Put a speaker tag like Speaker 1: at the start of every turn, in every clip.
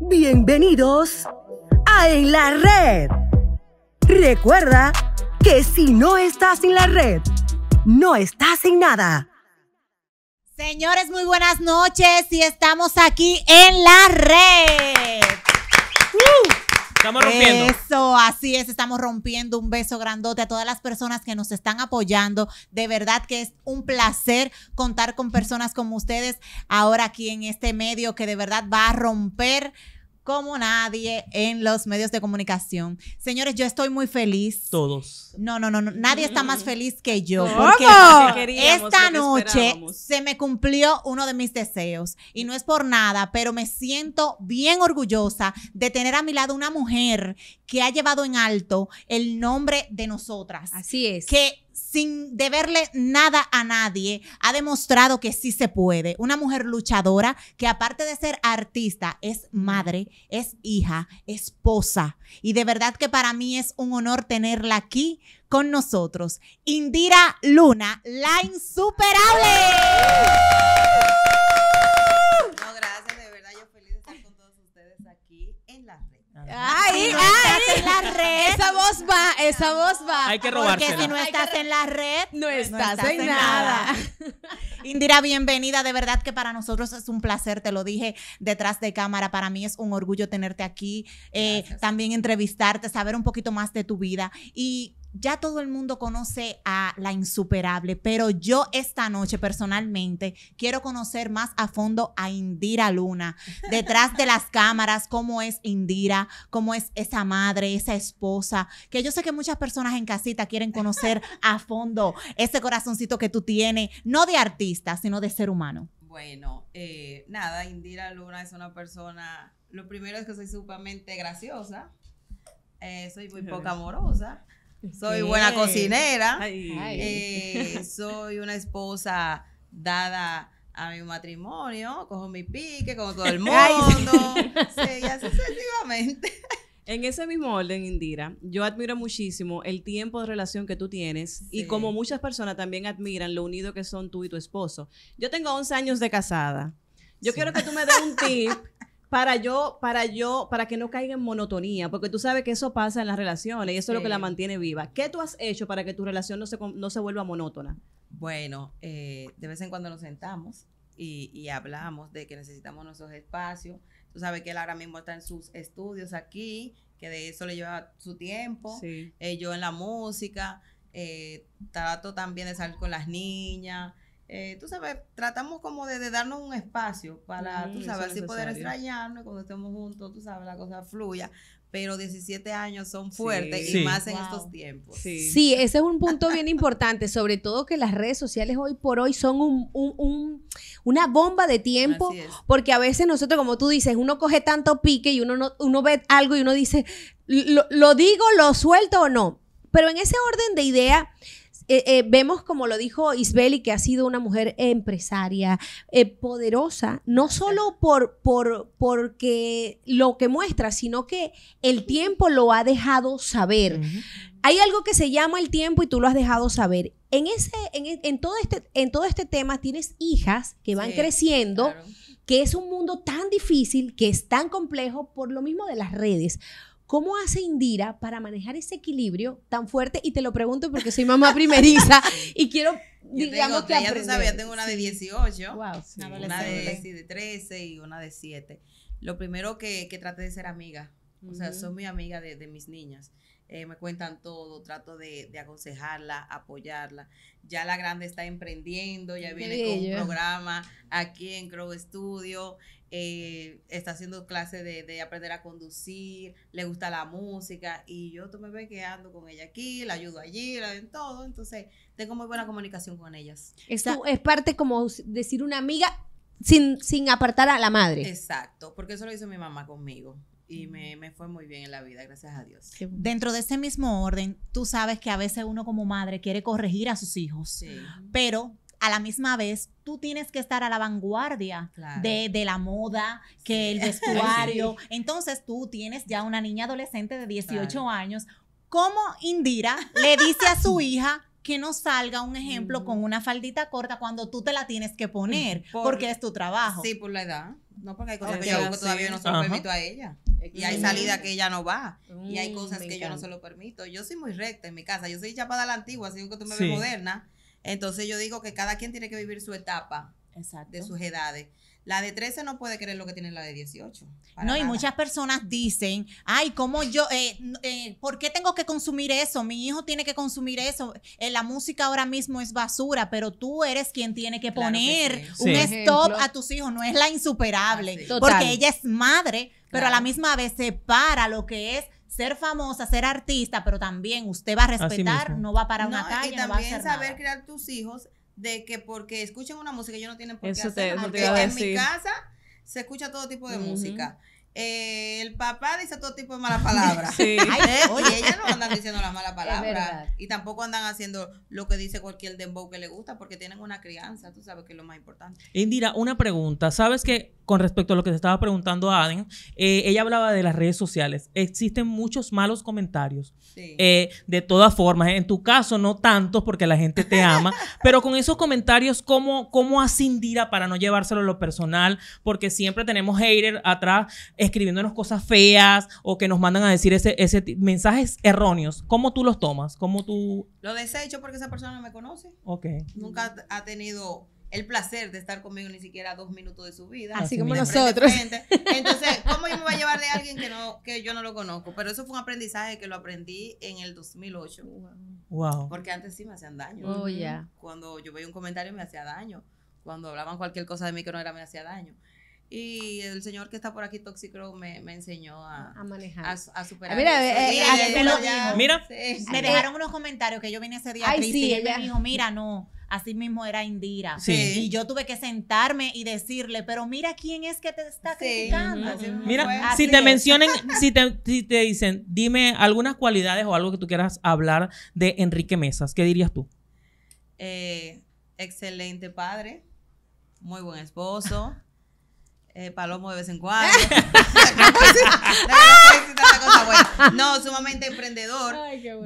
Speaker 1: Bienvenidos a En la Red. Recuerda que si no estás en la red, no estás en nada.
Speaker 2: Señores, muy buenas noches y estamos aquí en la red.
Speaker 3: Estamos rompiendo.
Speaker 2: Eso, así es, estamos rompiendo. Un beso grandote a todas las personas que nos están apoyando. De verdad que es un placer contar con personas como ustedes ahora aquí en este medio que de verdad va a romper como nadie en los medios de comunicación. Señores, yo estoy muy feliz. Todos. No, no, no, nadie está más feliz que yo. Porque esta noche se me cumplió uno de mis deseos. Y no es por nada, pero me siento bien orgullosa de tener a mi lado una mujer que ha llevado en alto el nombre de nosotras. Así es. Que sin deberle nada a nadie, ha demostrado que sí se puede. Una mujer luchadora que aparte de ser artista, es madre, es hija, esposa. Y de verdad que para mí es un honor tenerla aquí con nosotros. Indira Luna, la insuperable.
Speaker 4: Ahí, en la red. Esa voz va,
Speaker 2: esa voz va. Hay que Porque si no estás en la red, no pues, estás, en, nada. nada. Indira, bienvenida. De verdad que para nosotros es un placer, te lo dije detrás de cámara. Para mí es un orgullo tenerte aquí, eh, también entrevistarte, saber un poquito más de tu vida. Y ya todo el mundo conoce a la insuperable, pero yo esta noche personalmente quiero conocer más a fondo a Indira Luna, detrás de las cámaras, cómo es Indira, cómo es esa madre, esa esposa, que yo sé que muchas personas en casita quieren conocer a fondo ese corazoncito que tú tienes, no de artista, sino de ser humano.
Speaker 5: Bueno, eh, nada, Indira Luna es una persona, lo primero es que soy sumamente graciosa, eh, soy muy poco amorosa. Soy buena cocinera. Eh, soy una esposa
Speaker 6: dada a mi
Speaker 5: matrimonio. Cojo mi pique con todo el mundo. sí, así sucesivamente.
Speaker 6: En ese mismo orden, Indira, yo admiro muchísimo el tiempo de relación que tú tienes y como muchas personas también admiran lo unido que son tú y tu esposo. Yo tengo 11 años de casada. Yo quiero que tú me des un tip para yo, para yo, para que no caiga en monotonía, porque tú sabes que eso pasa en las relaciones y eso es lo que la mantiene viva. ¿Qué tú has hecho para que tu relación no se, no se vuelva monótona?
Speaker 5: Bueno, eh, de vez en cuando nos sentamos y, hablamos de que necesitamos nuestros espacios. Tú sabes que él ahora mismo está en sus estudios aquí, que de eso le lleva su tiempo. Eh, yo en la música, eh, trato también de salir con las niñas. Eh, tú sabes, tratamos como de, darnos un espacio para, tú sabes, poder extrañarnos y cuando estemos juntos, tú sabes, la cosa fluya. Pero 17 años son fuertes y más en estos tiempos. Sí. ese
Speaker 4: es un punto bien importante, sobre todo que las redes sociales hoy por hoy son un, una bomba de tiempo, porque a veces nosotros, como tú dices, uno coge tanto pique y uno, uno ve algo y uno dice, lo, lo digo, lo suelto o no. Pero en ese orden de idea, eh, eh, vemos, como lo dijo Isbeli, que ha sido una mujer empresaria, eh, poderosa, no solo por, por, porque lo que muestra, sino que el tiempo lo ha dejado saber. Hay algo que se llama el tiempo y tú lo has dejado saber. En, ese, en, todo, este, en todo este tema tienes hijas que van creciendo, que es un mundo tan difícil, que es tan complejo por lo mismo de las redes. ¿Cómo hace Indira para manejar ese equilibrio tan fuerte? Y te lo pregunto porque soy mamá primeriza y quiero, digamos tengo, que Ya tú tengo una
Speaker 5: de 18, una, de, 13 y una de 7. Lo primero que, que traté de ser amiga, o sea, soy muy amiga de mis niñas. Eh, me cuentan todo, trato de, aconsejarla, apoyarla. Ya la grande está emprendiendo, ya viene con un programa aquí en Crow Studio, eh, está haciendo clases de, aprender a conducir, le gusta la música y yo me ve que ando con ella aquí, la ayudo allí, la en todo, entonces tengo muy buena comunicación con ellas. es
Speaker 4: parte como decir una amiga sin, sin apartar a la madre.
Speaker 5: Exacto, porque eso lo hizo mi mamá conmigo y me, fue muy bien en la vida, gracias a Dios.
Speaker 4: Dentro de ese mismo orden,
Speaker 2: tú sabes que a veces uno como madre quiere corregir a sus hijos, sí. pero a la misma vez tú tienes que estar a la vanguardia de, la moda, que el vestuario. Entonces tú tienes ya una niña adolescente de 18 años. ¿Cómo Indira le dice a su hija, que no salga un ejemplo con una faldita corta cuando tú te la tienes que poner porque es tu trabajo. Sí, por la edad. No, porque hay cosas que yo todavía no se
Speaker 5: lo permito a ella. Y hay salida que ella no va. y hay mm, cosas que yo no se lo permito. Yo soy muy recta en mi casa. Yo soy chapada a la antigua, así que tú me ves moderna. Entonces yo digo que cada quien tiene que vivir su etapa de sus edades. La de 13 no puede creer lo que tiene la de 18.
Speaker 2: No, y muchas personas dicen, ay, ¿cómo yo, eh, eh, por qué tengo que consumir eso? Mi hijo tiene que consumir eso. Eh, la música ahora mismo es basura, pero tú eres quien tiene que poner un stop a tus hijos, no es la insuperable, porque ella es madre, pero a la misma vez se para lo que es ser famosa, ser artista, pero también usted va a respetar, no va para una Y también saber
Speaker 5: crear tus hijos de que porque escuchen una música ellos no tienen por qué En mi casa se escucha todo tipo de música. Eh, el papá dice todo tipo de malas palabras. Sí. oye, ellas no andan diciendo las malas palabras. Y tampoco andan haciendo lo que dice cualquier dembow que le gusta, porque tienen una crianza, tú sabes que es lo más importante.
Speaker 3: Indira, una pregunta. ¿Sabes que con respecto a lo que te estaba preguntando Aden, eh, ella hablaba de las redes sociales. Existen muchos malos comentarios. Sí. Eh, de todas formas, en tu caso no tantos porque la gente te ama, pero con esos comentarios, ¿cómo, cómo hace Indira para no llevárselo a lo personal? Porque siempre tenemos haters atrás escribiéndonos cosas feas o que nos mandan a decir ese, ese mensajes erróneos. ¿Cómo tú los tomas? ¿Cómo tú...?
Speaker 5: Lo desecho porque esa persona no me conoce. Nunca ha tenido el placer de estar conmigo ni siquiera dos minutos de su vida. Así como nosotros. Entonces, ¿cómo yo me voy a llevar de alguien que, no, que yo no lo conozco? Pero eso fue un aprendizaje que lo aprendí en el 2008. Wow. Porque antes sí me hacían daño. Oh, Cuando yo veía un comentario me hacía daño. Cuando hablaban cualquier cosa de mí que no era me hacía daño. Y el señor que está por aquí, Toxicro, me, enseñó a, manejar. A, superar. Mira, eh, eh, me, dejaron
Speaker 2: unos comentarios que yo vine ese día a y él me dijo, mira, no. Así mismo era Indira. Y yo tuve que sentarme y decirle, pero mira quién es que te está criticando. mira, si te mencionen,
Speaker 3: si te, dicen, dime algunas cualidades o algo que tú quieras hablar de Enrique Mesas, ¿qué dirías tú?
Speaker 5: Eh, excelente padre, muy buen esposo. Eh, palomo de vez en cuando. no, sumamente emprendedor.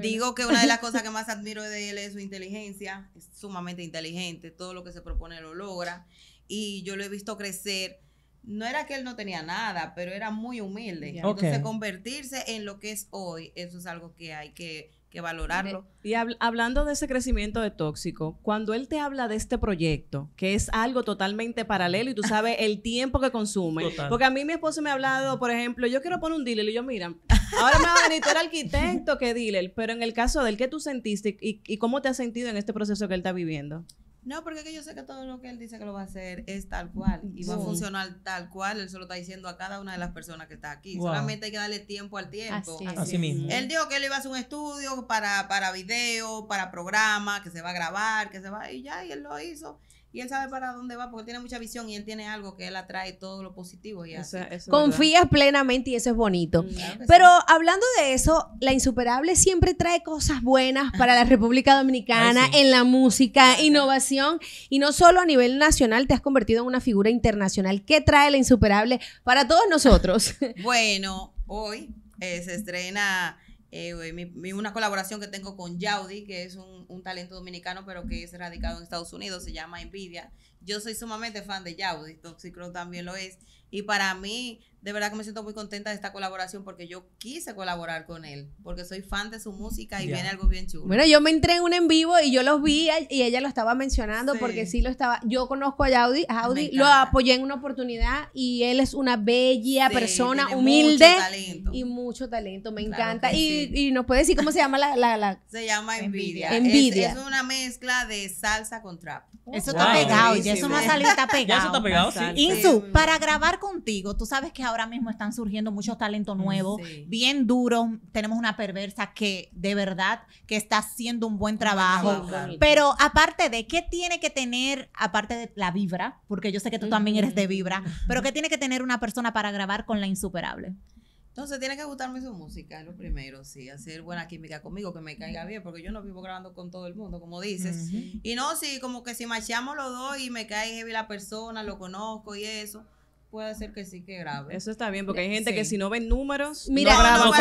Speaker 5: Digo que una de las cosas que más admiro de él es su inteligencia. Es sumamente inteligente, todo lo que se propone lo logra. Y yo lo he visto crecer. No era que él no tenía nada, pero era muy humilde. Entonces, convertirse en lo que es hoy, eso es algo que hay que que
Speaker 6: valorarlo. Y hablando de ese crecimiento de tóxico, cuando él te habla de este proyecto, que es algo totalmente paralelo y tú sabes el tiempo que consume, porque a mí mi esposo me ha hablado, por ejemplo, yo quiero poner un dealer y yo, mira, ahora me va a venir el arquitecto que dealer, pero en el caso del que tú sentiste y, y, cómo te has sentido en este proceso que él está viviendo.
Speaker 5: No, porque yo sé que todo lo que él dice que lo va a hacer es tal cual y va a funcionar tal cual. Él solo está diciendo a cada una de las personas que está aquí. Solamente hay que darle tiempo al tiempo. Así, mismo. Él dijo que él iba a hacer un estudio para, para video, para programa, que se va a grabar, que se va. Y ya, y él lo hizo y él sabe para dónde va porque él tiene mucha visión y él tiene algo que él atrae todo lo positivo y Confías
Speaker 4: plenamente y eso es bonito. Mm, Pero hablando de eso, La Insuperable siempre trae cosas buenas para la República Dominicana en la música, innovación y no solo a nivel nacional, te has convertido en una figura internacional. ¿Qué trae La Insuperable para todos nosotros?
Speaker 5: bueno, hoy eh, se estrena eh, mi, una colaboración que tengo con Yaudi, que es un, talento dominicano, pero que es radicado en Estados Unidos, se llama Envidia. Yo soy sumamente fan de Yaudi, Toxicro también lo es. Y para mí, de verdad que me siento muy contenta de esta colaboración porque yo quise colaborar con él, porque soy fan de su música y viene
Speaker 4: algo bien chulo. Bueno, yo me entré en un en vivo y yo los vi y ella lo estaba mencionando porque sí lo estaba. Yo conozco a Yaudi, Audi, lo apoyé en una oportunidad y él es una bella persona, humilde y mucho talento. Me encanta. Y, y, nos puede decir cómo se llama la.
Speaker 5: Se llama Envidia.
Speaker 4: Envidia. Es,
Speaker 5: una mezcla de salsa con trap.
Speaker 1: Eso está pegado,
Speaker 5: ya eso me ha salido, está
Speaker 2: pegado. eso está pegado, Insu, para grabar contigo, tú sabes que ahora mismo están surgiendo muchos talentos mm, nuevos, bien duros. Tenemos una perversa que de verdad que está haciendo un buen trabajo. Pero aparte de qué tiene que tener, aparte de la vibra, porque yo sé que tú también eres de vibra, pero qué tiene que tener una persona para grabar con la insuperable.
Speaker 5: Entonces tiene que gustarme su música, es lo primero, sí, hacer buena química conmigo, que me caiga bien, porque yo no vivo grabando con todo el mundo, como dices. Y no, sí, como que si marchamos los dos y me cae heavy la persona, lo conozco y eso, puede ser que sí que grabe. Eso está bien, porque hay gente que si
Speaker 6: no ven números, mira, no, graba, no, no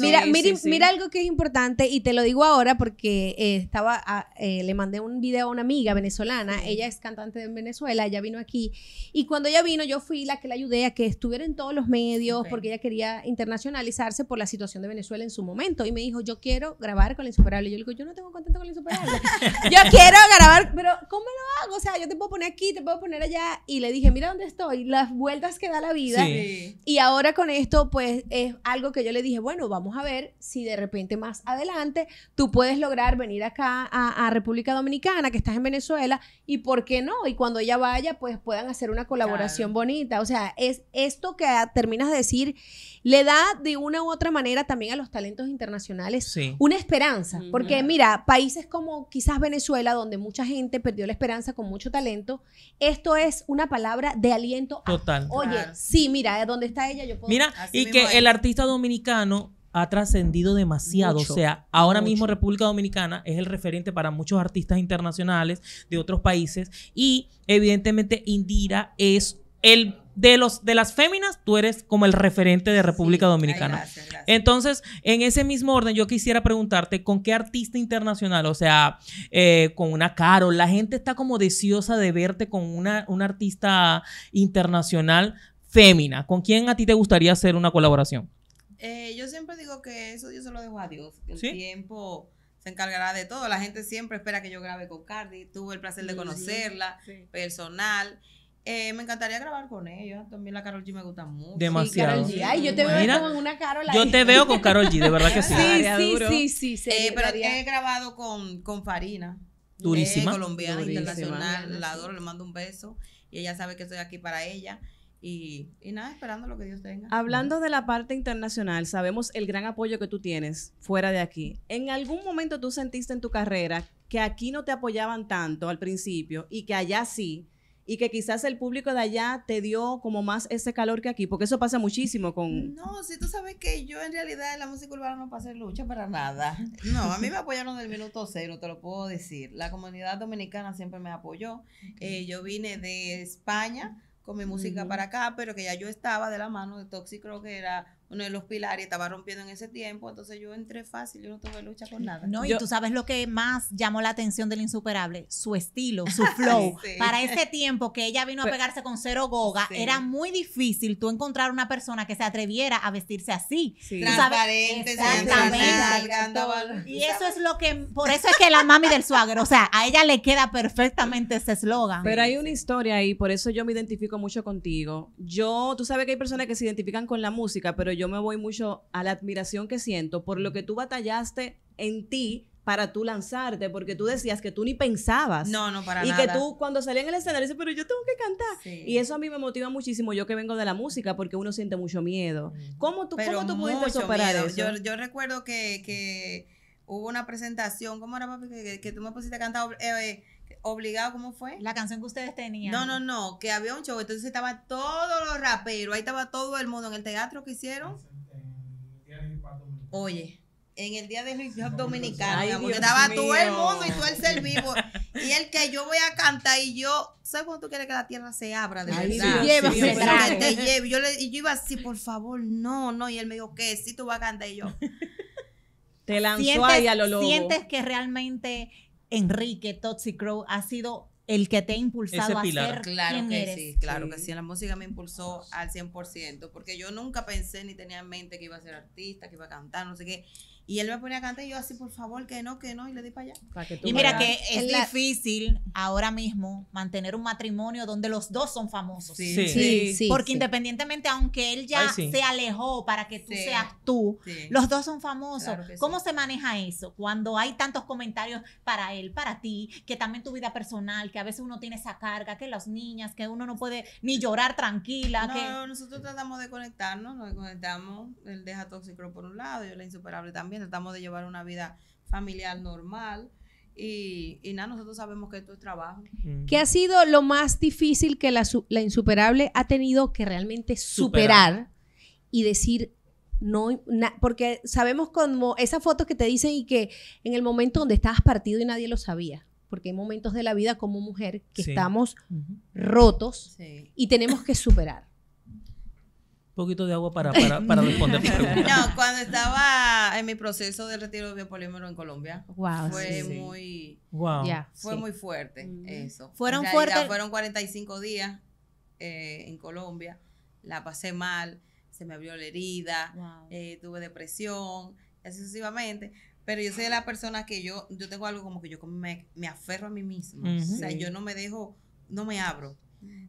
Speaker 4: Ni Mira, mira, algo que es importante y te lo digo ahora porque eh, estaba, ah, eh, le mandé un video a una amiga venezolana, ella es cantante de Venezuela, ella vino aquí y cuando ella vino yo fui la que la ayudé a que estuviera en todos los medios porque ella quería internacionalizarse por la situación de Venezuela en su momento y me dijo, yo quiero grabar con la insuperable. yo le digo, yo no tengo contento con la insuperable.
Speaker 1: yo quiero
Speaker 4: grabar, pero ¿cómo lo hago? O sea, yo te puedo poner aquí, te puedo poner y le dije, mira dónde estoy, las vueltas que da la vida. Y ahora con esto, pues es algo que yo le dije, bueno, vamos a ver si de repente más adelante tú puedes lograr venir acá a, República Dominicana, que estás en Venezuela, y por qué no, y cuando ella vaya, pues puedan hacer una colaboración bonita. O sea, es esto que terminas de decir, le da de una u otra manera también a los talentos internacionales una esperanza, porque mira, países como quizás Venezuela, donde mucha gente perdió la esperanza con mucho talento, esto es una palabra de aliento.
Speaker 3: Total. Oye,
Speaker 4: sí, mira, ¿eh? donde está ella? Yo puedo. Mira, y que el
Speaker 3: artista dominicano ha trascendido demasiado. o sea, ahora mismo República Dominicana es el referente para muchos artistas internacionales de otros países y evidentemente Indira es el de, los, de las féminas, tú eres como el referente de República Dominicana. Entonces, en ese mismo orden, yo quisiera preguntarte, ¿con qué artista internacional? O sea, eh, con una caro la gente está como deseosa de verte con una, artista internacional fémina. ¿Con quién a ti te gustaría hacer una colaboración?
Speaker 5: Eh, yo siempre digo que eso yo se lo dejo a Dios. El tiempo se encargará de todo. La gente siempre espera que yo grabe con Cardi. Tuve el placer de conocerla, personal. Eh, me encantaría grabar con ellos. También la Carol G me gusta mucho. Demasiado. Ay, yo te veo con una Carol Yo te veo con Carol G, de verdad que sí. sí, sí, sí, sí, sí eh, pero he grabado con, Farina. Durísima. colombiana, internacional. La adoro, le mando un beso. Y ella sabe que estoy aquí para ella. Y, y, nada, esperando lo que Dios tenga. Hablando de
Speaker 6: la parte internacional, sabemos el gran apoyo que tú tienes fuera de aquí. ¿En algún momento tú sentiste en tu carrera que aquí no te apoyaban tanto al principio y que allá sí? y que quizás el público de allá te dio como más ese calor que aquí, porque eso pasa muchísimo con...
Speaker 5: No, si tú sabes que yo en realidad en la música urbana no pasé lucha para nada. No, a mí me apoyaron del minuto cero, te lo puedo decir. La comunidad dominicana siempre me apoyó. Eh, yo vine de España con mi música para acá, pero que ya yo estaba de la mano de Toxic, creo que era uno de los pilares, estaba rompiendo en ese tiempo, entonces yo entré fácil, yo no tuve lucha con nada. No, y tú
Speaker 2: sabes lo que más llamó la atención del insuperable, su estilo, su flow. Para ese tiempo que ella vino a pues, pegarse con cero goga, era muy difícil tú encontrar una persona que se atreviera a vestirse así. Transparente, Exactamente. Y eso es lo que, por eso es que la mami del
Speaker 6: swagger, o sea, a ella le queda perfectamente ese eslogan. Pero hay una historia ahí, por eso yo me identifico mucho contigo. Yo, tú sabes que hay personas que se identifican con la música, pero yo me voy mucho a la admiración que siento por lo que tú batallaste en ti para tú lanzarte, porque tú decías que tú ni pensabas. No, no, para y nada. Y que tú cuando salías en el escenario dices, pero yo tengo que cantar. Y eso a mí me motiva muchísimo, yo que vengo de la música, porque uno siente mucho miedo. ¿Cómo tú, ¿cómo tú pudiste superar eso? Yo,
Speaker 5: yo, recuerdo que, hubo una presentación, ¿cómo era, papi? Que, tú me pusiste a cantar... Eh, obligado, ¿cómo fue? La canción que ustedes tenían. No, no, no, que había un show, entonces estaba todos los raperos, ahí estaba todo el mundo en el teatro que hicieron. Oye, en el día de hip dominicano, porque estaba todo el mundo y todo el ser vivo. y el que yo voy a cantar y yo, ¿sabes cuando tú quieres que la tierra se abra de Ay, verdad? Lleva, te lleve. Yo le, y yo iba así, por favor, no, no. Y él me dijo, ¿qué? Sí, tú vas a cantar y yo.
Speaker 2: Te lanzó ahí a lo loco. Sientes
Speaker 5: que realmente
Speaker 2: Enrique, Totsy Crow, ha sido el que te ha impulsado a pilar. claro que Sí, claro que sí,
Speaker 5: la música me impulsó al 100%, porque yo nunca pensé ni tenía en mente que iba a ser artista, que iba a cantar, no sé qué. Y él me ponía a y yo así, por favor, que no, que no, y le di para
Speaker 6: allá. y mira que es
Speaker 2: difícil ahora mismo mantener un matrimonio donde los dos son famosos. Sí, sí, Porque independientemente, aunque él ya se alejó para que tú seas tú, los dos son famosos. ¿Cómo se maneja eso? Cuando hay tantos comentarios para él, para ti, que también tu vida personal, que a veces uno tiene esa carga, que las niñas, que uno no puede ni llorar tranquila. No,
Speaker 5: nosotros tratamos de conectarnos, nos conectamos, él deja tóxico por un lado, yo la insuperable también tratamos de llevar una vida familiar normal. Y, nada, nosotros sabemos que esto es trabajo.
Speaker 4: ¿Qué ha sido lo más difícil que la, insuperable ha tenido que realmente superar, y decir, no, porque sabemos como esa foto que te dicen y que en el momento donde estabas partido y nadie lo sabía, porque hay momentos de la vida como mujer que estamos rotos y tenemos que superar
Speaker 3: poquito de agua para, para, responder No, cuando
Speaker 5: estaba en mi proceso de retiro de biopolímero en Colombia, fue muy fue muy fuerte mm. eso. Fueron Fueron 45 días eh, en Colombia, la pasé mal, se me abrió la herida, eh, tuve depresión, excesivamente Pero yo soy de las personas que yo, yo tengo algo como que yo me, aferro a mí misma. O sea, yo no me dejo, no me abro.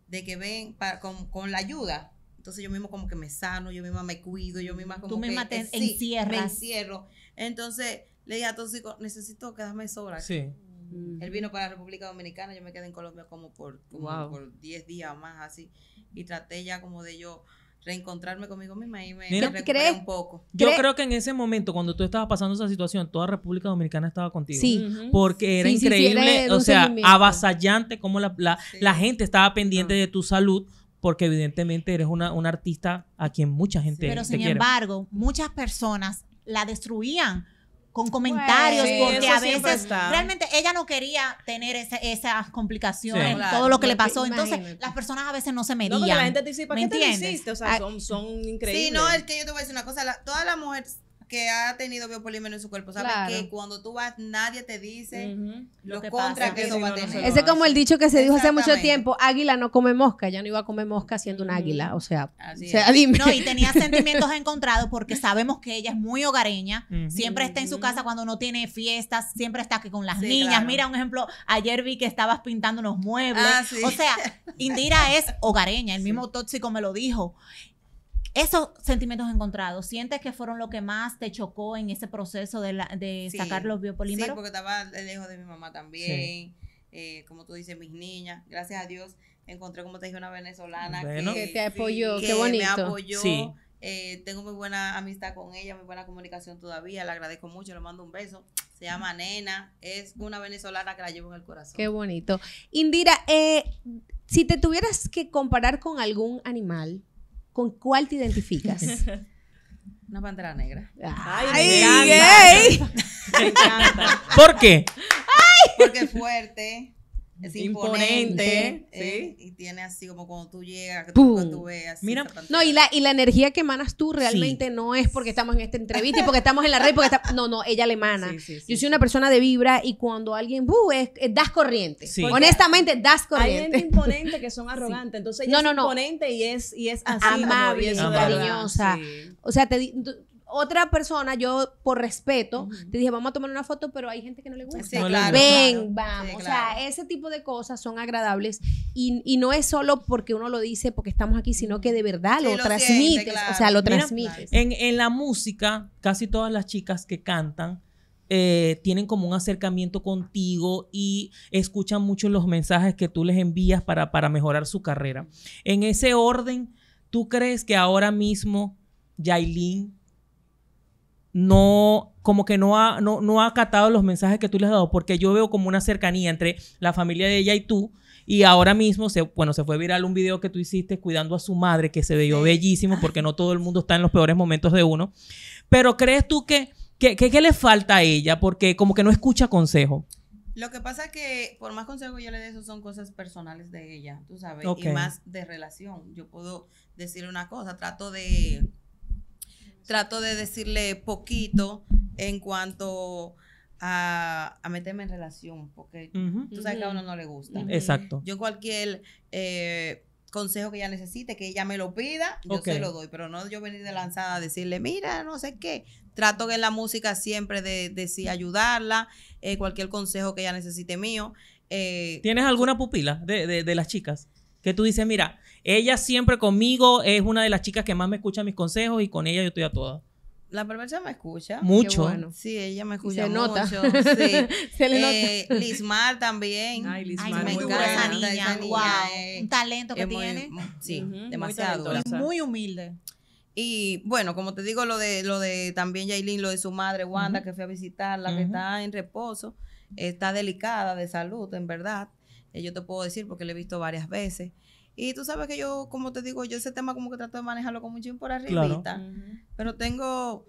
Speaker 5: De que ven con la ayuda, entonces yo mismo como que me sano, yo misma me cuido, yo misma como que... Eh, me encierro. Entonces le dije a Tóxico, necesito quedarme sobra. Sí. Mm. Él vino para la República Dominicana, yo me quedé en Colombia como por 10 días o días más así. Y traté ya como de yo reencontrarme conmigo misma y me recuperé un poco. Yo
Speaker 3: creo que en ese momento, cuando tú estabas pasando esa situación, toda República Dominicana estaba contigo. Sí. Porque era increíble, o sea, avasallante como la, gente estaba pendiente ah. de tu salud porque evidentemente eres una, una artista a quien mucha gente... pero sin
Speaker 2: embargo, muchas personas la destruían con comentarios, pues, porque a veces realmente ella no quería tener esas complicaciones, todo lo que le pasó. Entonces, las personas a veces no se medían. No, la gente te dice, ¿para qué te
Speaker 5: hiciste?
Speaker 6: O sea, ah, son, son, increíbles. Sí, no, es
Speaker 5: que yo te voy a decir una cosa, Todas las mujeres que ha tenido biopolímero en su cuerpo sabe que cuando tú vas nadie te dice lo que que eso va a tener.
Speaker 4: Ese es como el dicho que se dijo hace mucho tiempo, águila no come mosca, ya no iba a comer mosca siendo un águila, o sea, dime. No, y tenía sentimientos
Speaker 2: encontrados porque sabemos que ella es muy hogareña, siempre está en su casa cuando no tiene fiestas, siempre está aquí con las niñas. Mira, un ejemplo, ayer vi que estabas pintando unos muebles. Ah, o sea, Indira es hogareña, el mismo tóxico me lo dijo esos sentimientos encontrados, ¿sientes que fueron lo que más te chocó en ese proceso de, la, sacar los biopolímeros? Sí, porque
Speaker 5: estaba lejos de mi mamá también, eh, como tú dices, mis niñas, gracias a Dios encontré, como te dije, una venezolana que, te apoyó, qué bonito. me apoyó. Eh, tengo muy buena amistad con ella, muy buena comunicación todavía, la agradezco mucho, le mando un beso. Se llama Nena, es una venezolana que la llevo en el corazón. Qué bonito.
Speaker 4: Indira, eh, si te tuvieras que comparar con algún animal, ¿Con cuál te identificas?
Speaker 5: Una pantera negra.
Speaker 4: ¡Ay! Ay me encanta. ¿Por qué?
Speaker 5: ¡Ay! Porque es fuerte, es imponente, ¿sí? Eh, y tiene así como cuando tú llegas, tú, cuando tú veas. Mira,
Speaker 4: no, y la, y la energía que emanas tú realmente no es porque estamos en esta entrevista y porque estamos en la red, porque no, no, ella le mana. Yo soy una persona de vibra y cuando alguien, uh, Es, das corriente. Honestamente, das corriente. Hay gente imponente
Speaker 6: que son arrogantes, entonces ella es imponente y es, y es así. Amable, y cariñosa.
Speaker 4: O sea, te, otra persona, yo por respeto, te dije, vamos a tomar una foto, pero hay gente que no le gusta. Ven, vamos. O sea, ese tipo de cosas son agradables y, no es solo porque uno lo dice, porque estamos aquí, sino que de verdad lo, transmites. o sea, lo transmites.
Speaker 3: en, la música, casi todas las chicas que cantan, eh, tienen como un acercamiento contigo y escuchan mucho los mensajes que tú les envías para, para mejorar su carrera. En ese orden, ¿tú crees que ahora mismo Yailin no como que no ha, no, ha acatado los mensajes que tú le has dado, porque yo veo como una cercanía entre la familia de ella y tú, y ahora mismo, se, bueno, se fue viral un video que tú hiciste cuidando a su madre, que se ve bellísimo, porque no todo el mundo está en los peores momentos de uno. Pero ¿crees tú que, que, le falta a ella? Porque como que no escucha consejo. Lo que pasa
Speaker 5: es que por más consejo yo le dé, eso son cosas personales de ella, tú sabes, y más de relación. Yo puedo decir una cosa, trato de trato de decirle poquito en cuanto a, meterme en relación, porque tú sabes que a uno no le gusta. Exacto. Yo cualquier eh, consejo que ella necesite, que ella me lo pida, yo se lo doy, pero no yo venir de lanzada a decirle, mira, no sé qué. Trato que en la música siempre de, de sí ayudarla, eh, cualquier consejo que ella necesite mío. Eh,
Speaker 3: ¿Tienes alguna pupila de, de, de las chicas? Que tú dices, mira, ella siempre conmigo es una de las chicas que más me escucha mis consejos y con ella yo estoy a todas.
Speaker 5: La perversa me escucha. Mucho. Sí, ella me escucha mucho. se le nota. Eh, Lismar también. Ay, Lismar. me encanta esa niña. un talento que tiene. sí, demasiado. Muy, muy humilde. Y bueno, como te digo, lo de, lo de también Yailin, lo de su madre Wanda, que fue a visitarla, que está en reposo, está delicada de salud, en verdad. Eh, yo te puedo decir porque lo he visto varias veces. Y tú sabes que yo, como te digo, yo ese tema como que trato de manejarlo con mucho por arriba. Pero tengo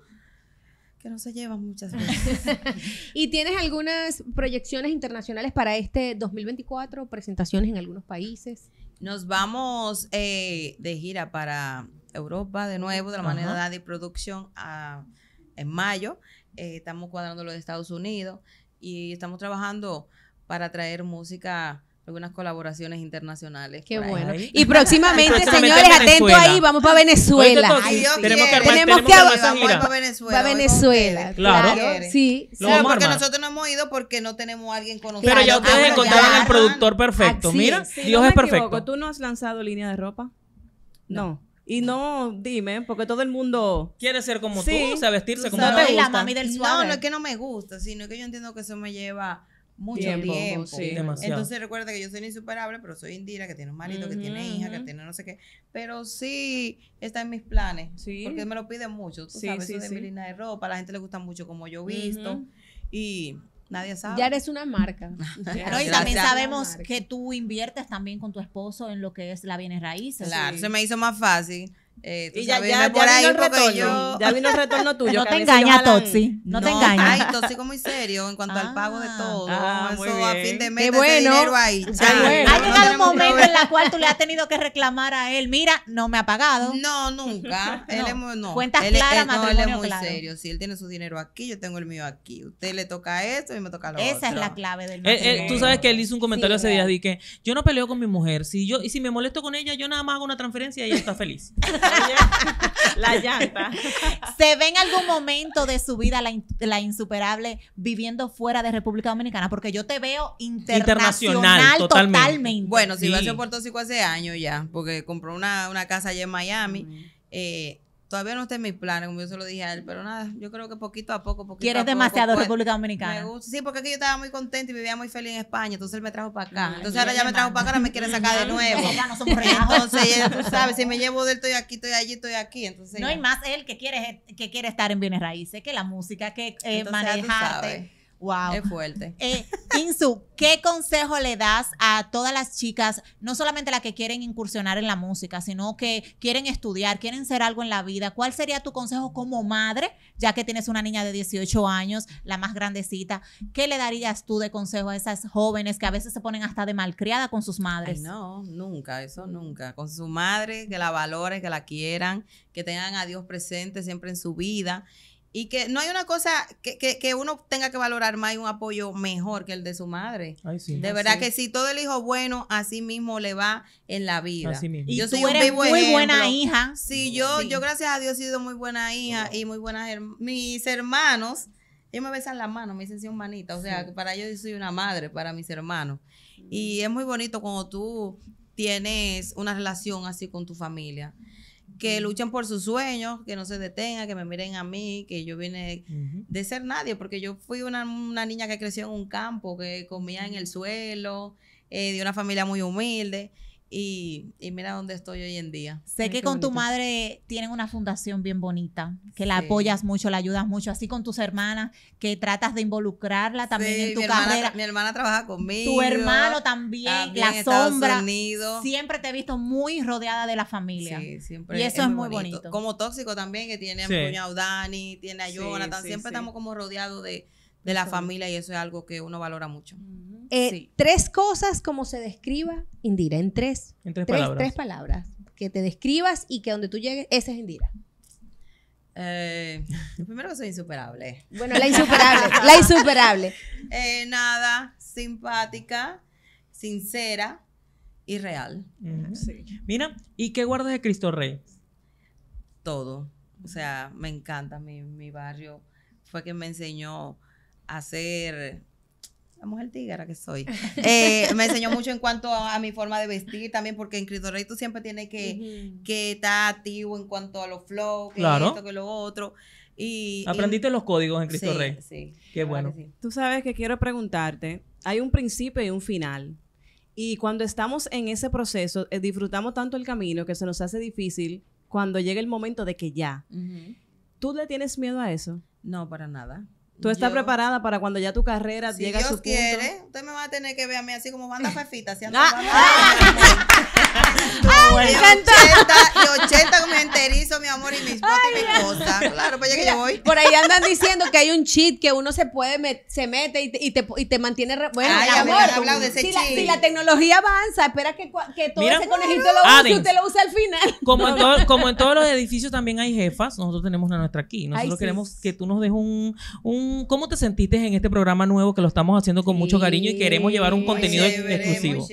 Speaker 5: que no se lleva
Speaker 4: muchas veces. ¿Y tienes algunas proyecciones internacionales para este 2024? ¿Presentaciones en algunos países?
Speaker 5: Nos vamos eh, de gira para Europa de nuevo, de la manera de producción a, en mayo. Eh, estamos cuadrando los de Estados Unidos y estamos trabajando para traer música algunas colaboraciones internacionales. Qué bueno. Y próximamente, señores, atentos ahí, vamos para Venezuela. tenemos que armar, tenemos Para Venezuela. Para Venezuela.
Speaker 4: Claro. Sí. sí. porque nosotros
Speaker 6: no hemos ido porque no
Speaker 4: tenemos a alguien conocido. Pero ya ustedes ah, encontraron el
Speaker 6: productor perfecto. Mira, Dios es perfecto. ¿Tú no has lanzado línea de ropa? no. Y no, dime, porque todo el mundo quiere ser como tú, o sea, vestirse como tú. gusta. no, no es
Speaker 5: que no me gusta, sino que yo entiendo que eso me lleva mucho tiempo. Entonces recuerda que yo soy insuperable, pero soy Indira, que tiene un marido, que tiene hija, que tiene no sé qué. Pero sí está en mis planes. Porque me lo piden mucho. Tú sabes, eso de mi línea de ropa. A la gente le gusta mucho como yo visto. Y Nadie sabe. Ya eres
Speaker 4: una marca. y también sabemos
Speaker 5: que
Speaker 2: tú inviertes también con tu esposo en lo que es la bienes raíces. Claro, se me hizo más
Speaker 5: fácil
Speaker 6: eh, y ya, sabes, vino el retorno. Ya vino el retorno tuyo. No te engañas, Toxi. No, te engañas. Ay, Totsi
Speaker 5: como muy serio en cuanto al ah. pago de todo. Ah, eso a fin de mes bueno. dinero ahí. Ha llegado un momento en
Speaker 2: la cual tú le has tenido que reclamar a él. Mira, no me ha pagado. No, nunca. él Cuentas él, claras, él, eh, no, él es muy
Speaker 5: serio. Si él tiene su dinero aquí, yo
Speaker 3: tengo el mío aquí. Usted
Speaker 5: le toca esto y me toca lo otro. Esa es la clave del eh, matrimonio. tú sabes que él hizo un comentario hace días
Speaker 3: Dije, que yo no peleo con mi mujer. Si yo, y si me molesto con ella, yo nada más hago una transferencia y ella está feliz la llanta.
Speaker 2: ¿Se ve en algún momento de su vida la, insuperable viviendo fuera de República Dominicana? Porque yo te veo internacional, totalmente. Bueno, si sí. a Puerto Rico
Speaker 5: hace años ya, porque compró una, casa allá en Miami. Eh, Todavía no está en mis planes, como yo se lo dije a él, pero nada, yo creo que poquito a poco, poquito Quieres a demasiado pues, República Dominicana. Me gusta, sí, porque aquí yo estaba muy contenta y vivía muy feliz en España, entonces él me trajo para acá. entonces ahora ya me trajo para acá, ahora me quiere sacar de nuevo. no somos Entonces, ya, tú sabes, si me llevo de él, estoy
Speaker 2: aquí, estoy allí, estoy aquí. Entonces, no, hay más él que quiere, que quiere estar en bienes raíces, que la música, que eh, entonces, manejaste.
Speaker 5: Wow. Es fuerte.
Speaker 2: Eh, Insu, ¿qué consejo le das a todas las chicas, no solamente las que quieren incursionar en la música, sino que quieren estudiar, quieren ser algo en la vida? ¿Cuál sería tu consejo como madre, ya que tienes una niña de 18 años, la más grandecita? ¿Qué le darías tú de consejo a esas jóvenes que a veces se ponen hasta
Speaker 5: de malcriada con sus madres? no, nunca, eso nunca. Con su madre, que la valoren, que la quieran, que tengan a Dios presente siempre en su vida y que no hay una cosa que, que, que, uno tenga que valorar más y un apoyo mejor que el de su madre. de verdad que si todo el hijo bueno, así mismo le va en la vida. yo soy muy buena hija. Sí, yo, yo gracias a Dios he sido muy buena hija y muy buenas mis hermanos. Ellos me besan la mano, me dicen si un manita. O sea, para ellos yo soy una madre, para mis hermanos. Y mm. es muy bonito cuando tú tienes una relación así con tu familia que luchen por sus sueños, que no se detengan, que me miren a mí, que yo vine de ser nadie, porque yo fui una, una, niña que creció en un campo, que comía en el suelo, eh, de una familia muy humilde. Y, mira dónde estoy hoy en día. Sé que con tu madre
Speaker 2: tienen una fundación bien bonita, que la apoyas mucho, la ayudas mucho, así con tus hermanas, que tratas de involucrarla también en tu mi carrera. mi
Speaker 5: hermana trabaja conmigo. Tu hermano también, la sombra.
Speaker 2: Siempre te he visto muy rodeada de la familia. siempre. Y eso es, muy bonito.
Speaker 5: Como tóxico también, que tiene a mi cuñado Dani, tiene a Jonathan, siempre estamos como rodeados de, la familia y eso es algo que uno valora mucho. Mm.
Speaker 4: Eh, tres cosas como se describa Indira, en tres, tres, palabras. tres, palabras. Que te describas y que donde tú llegues, esa es Indira. Eh, primero que soy insuperable. Bueno, la insuperable, la
Speaker 3: insuperable.
Speaker 5: Eh, nada, simpática, sincera
Speaker 3: y real. Mira, ¿y qué guardas de Cristo Rey? Todo.
Speaker 5: O sea, me encanta mi, mi barrio. Fue que me enseñó a hacer la mujer tígara que soy, eh, me enseñó mucho en cuanto a, mi forma de vestir también, porque en Cristo Rey tú siempre tienes que, que estar activo en cuanto a los flows, que esto, que lo otro. Y, Aprendiste los códigos en Cristo Rey. Sí.
Speaker 3: Qué bueno.
Speaker 6: Tú sabes que quiero preguntarte, hay un principio y un final. Y cuando estamos en ese proceso, eh, disfrutamos tanto el camino que se nos hace difícil cuando llega el momento de que ya. ¿Tú le tienes miedo a eso? No, para nada. Tú estás preparada para cuando ya tu carrera llegue a su punto. Si Dios quiere,
Speaker 5: usted me va a tener que ver a mí así como banda fefita, si
Speaker 6: y 80
Speaker 5: enterizo, mi amor, y mis y mis
Speaker 1: Claro, pues que yo voy. Por ahí andan
Speaker 4: diciendo que hay un cheat que uno se puede, se mete y te, y y mantiene. bueno, si, la, tecnología avanza, espera que, todo ese conejito lo use y ah, usted lo usa al final. Como en,
Speaker 3: como en todos los edificios también hay jefas, nosotros tenemos la nuestra aquí. Nosotros queremos que tú nos dejes un, un. ¿Cómo te sentiste en este programa nuevo que lo estamos haciendo con mucho cariño y queremos llevar un contenido exclusivo?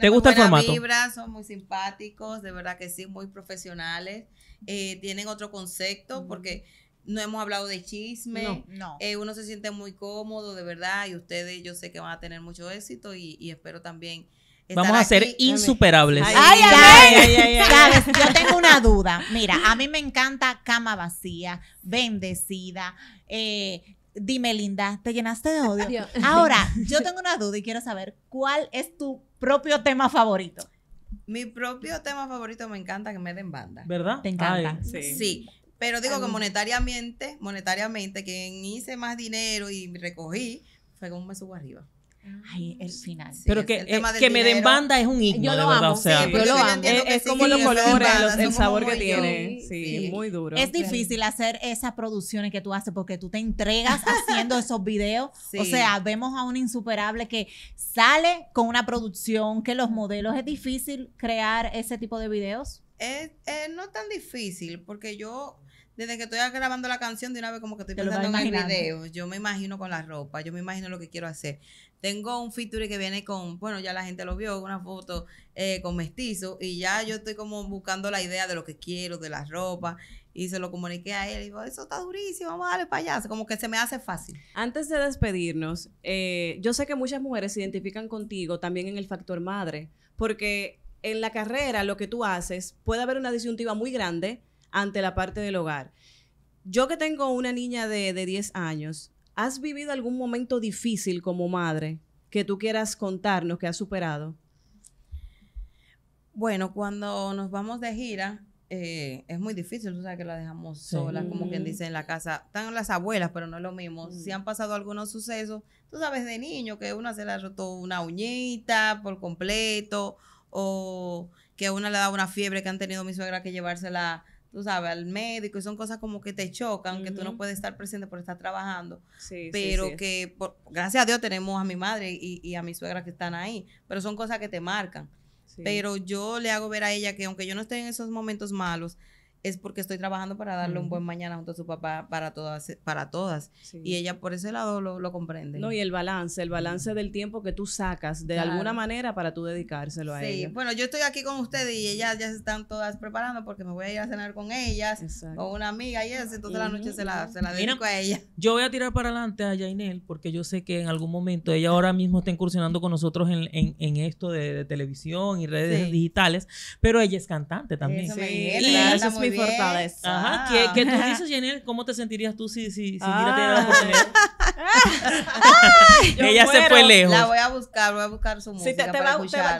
Speaker 3: ¿Te gusta el formato?
Speaker 5: son muy simpáticos, de verdad que sí, muy profesionales. Eh, tienen otro concepto porque no hemos hablado de chisme. Eh, uno se siente muy cómodo, de verdad, y ustedes yo sé que van a tener mucho éxito y, espero también...
Speaker 3: Vamos a ser insuperables. Yo tengo una duda. Mira, a mí
Speaker 2: me encanta cama vacía, bendecida. Eh, dime, linda, te llenaste de odio. Ahora, yo tengo una duda y quiero saber cuál es tu propio tema favorito.
Speaker 5: Mi propio tema favorito me encanta que me den banda. ¿Verdad? Te encanta.
Speaker 2: sí. Pero digo que
Speaker 5: monetariamente, monetariamente, quien hice más dinero y recogí, fue como me subo arriba. Ay, el mm, final.
Speaker 3: pero que, eh, que me den banda es un himno, yo verdad. o sea, sí, yo lo amo. Es, como los colores, el sabor que tiene. Sí, es muy
Speaker 6: duro.
Speaker 2: Es difícil hacer esas producciones que tú haces porque tú te entregas haciendo esos videos. O sea, vemos a un insuperable que sale con una producción que los modelos. ¿Es difícil crear ese tipo de videos?
Speaker 5: Es, eh, no tan difícil porque yo desde que estoy grabando la canción, de una vez como que estoy pensando en el video. Yo me imagino con la ropa, yo me imagino lo que quiero hacer. Tengo un feature que viene con, bueno, ya la gente lo vio, una foto eh, con mestizo, y ya yo estoy como buscando la idea de lo que
Speaker 6: quiero, de la ropa, y se lo comuniqué a él. Y digo, eso está durísimo, vamos a darle payaso. Como que se me hace fácil. Antes de despedirnos, eh, yo sé que muchas mujeres se identifican contigo también en el factor madre, porque en la carrera lo que tú haces puede haber una disyuntiva muy grande ante la parte del hogar. Yo que tengo una niña de, 10 años, ¿has vivido algún momento difícil como madre que tú quieras contarnos que has superado? Bueno, cuando nos vamos de gira,
Speaker 5: eh, es muy difícil, tú sabes que la dejamos sola, como quien dice en la casa. Están las abuelas, pero no es lo mismo. Mm. Si han pasado algunos sucesos, tú sabes de niño que una se le ha roto una uñita por completo, o que a una le ha dado una fiebre que han tenido mi suegra que llevársela tú sabes, al médico, y son cosas como que te chocan, que tú no puedes estar presente por estar trabajando, pero que gracias a Dios tenemos a mi madre y, y, a mi suegra que están ahí, pero son cosas que te marcan. Pero yo le hago ver a ella que aunque yo no esté en esos momentos malos, es porque estoy trabajando para darle un buen mañana junto a su papá para todas. Para todas. Y
Speaker 6: ella por ese lado lo, comprende. No, y el balance, el balance del tiempo que tú sacas de alguna manera para tú dedicárselo a ella. Sí,
Speaker 5: bueno, yo estoy aquí con ustedes y ellas ya se están todas preparando porque me voy a ir a cenar con ellas, Exacto. con una amiga y eso, entonces la noche se la, se la dedico
Speaker 3: a ella. Yo voy a tirar para adelante a Jainel porque yo sé que en algún momento ella ahora mismo está incursionando con nosotros en, esto de, televisión y redes digitales, pero ella es cantante también. Eso mi fortaleza. Ajá. ¿Qué, qué tú dices, Jenner? ¿Cómo te sentirías tú si, si, si ah. la oportunidad? Ella se fue lejos. La
Speaker 5: voy a buscar, voy a buscar su música.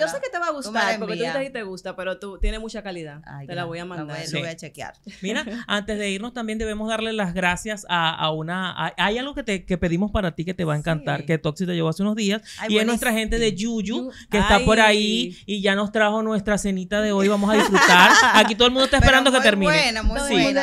Speaker 6: yo sé que te va a gustar eh, porque tú te, te gusta, pero tú tiene mucha calidad. te la voy a mandar. Lo voy a chequear.
Speaker 3: Mira, antes de irnos también debemos darle las gracias a, una. hay algo que, te, que pedimos para ti que te va a encantar, que Toxi te llevó hace unos días. y es nuestra gente de Yuyu que está por ahí y ya nos trajo nuestra cenita de hoy. Vamos a disfrutar. Aquí todo el mundo está esperando que termine. Buena, muy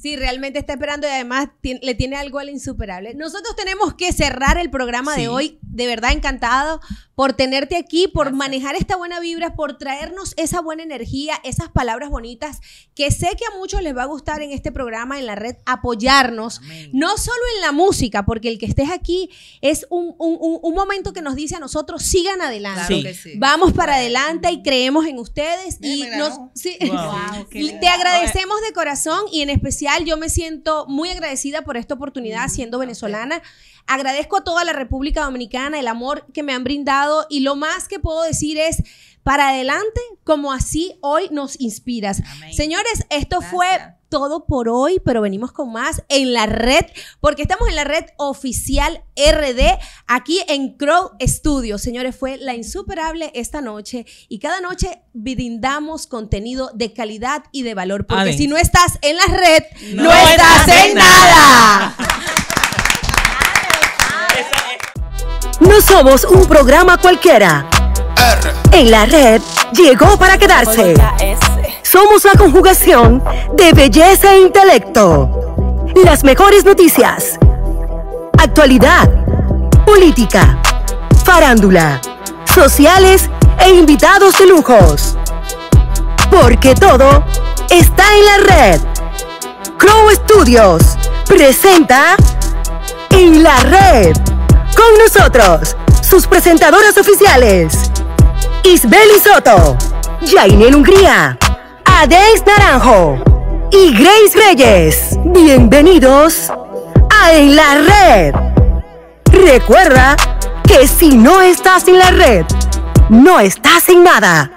Speaker 4: Sí, realmente está esperando y además le tiene algo al insuperable. Nosotros tenemos que cerrar el programa de hoy, de verdad encantado, por tenerte aquí, por manejar esta buena vibra, por traernos esa buena energía, esas palabras bonitas que sé que a muchos les va a gustar en este programa, en la red, apoyarnos, no solo en la música, porque el que estés aquí es un, momento que nos dice a nosotros, sigan adelante, vamos para adelante y creemos en ustedes y nos, te agradecemos de corazón y en especial yo me siento muy agradecida por esta oportunidad siendo venezolana. Agradezco a toda la República Dominicana el amor que me han brindado y lo más que puedo decir es para adelante, como así hoy nos inspiras. Señores, esto fue todo por hoy, pero venimos con más en la red, porque estamos en la red oficial RD aquí en Crow Studios. Señores, fue la insuperable esta noche y cada noche brindamos contenido de calidad y de valor, porque si no estás en la red, no, estás, en nada.
Speaker 1: No somos un programa cualquiera. En la red llegó para quedarse. Somos la conjugación de belleza e intelecto. Las mejores noticias. Actualidad. Política. Farándula. Sociales e invitados de lujos. Porque todo está en la red. Crow Studios presenta En la red con nosotros sus presentadoras oficiales, Isbeli Soto, Jainel Hungría, Adex Naranjo y Grace Reyes. Bienvenidos a En la Red. Recuerda que si no estás en la red, no estás en nada.